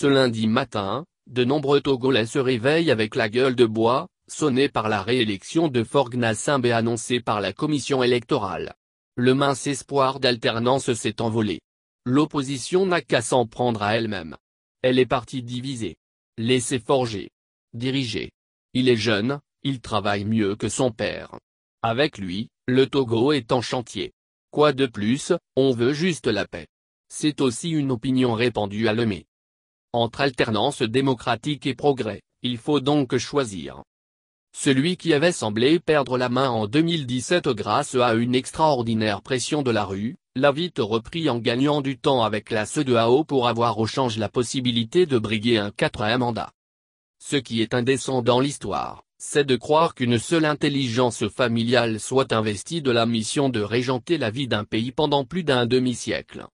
Ce lundi matin, de nombreux Togolais se réveillent avec la gueule de bois, sonnée par la réélection de Forgna Simbe annoncée par la commission électorale. Le mince espoir d'alternance s'est envolé. L'opposition n'a qu'à s'en prendre à elle-même. Elle est partie divisée. Laissée forger. Diriger. Il est jeune, il travaille mieux que son père. Avec lui, le Togo est en chantier. Quoi de plus, on veut juste la paix. C'est aussi une opinion répandue à l'OME. Entre alternance démocratique et progrès, il faut donc choisir. Celui qui avait semblé perdre la main en 2017 grâce à une extraordinaire pression de la rue, l'a vite repris en gagnant du temps avec la CEDEAO pour avoir au change la possibilité de briguer un quatrième mandat. Ce qui est indécent dans l'histoire, c'est de croire qu'une seule intelligence familiale soit investie de la mission de régenter la vie d'un pays pendant plus d'un demi-siècle.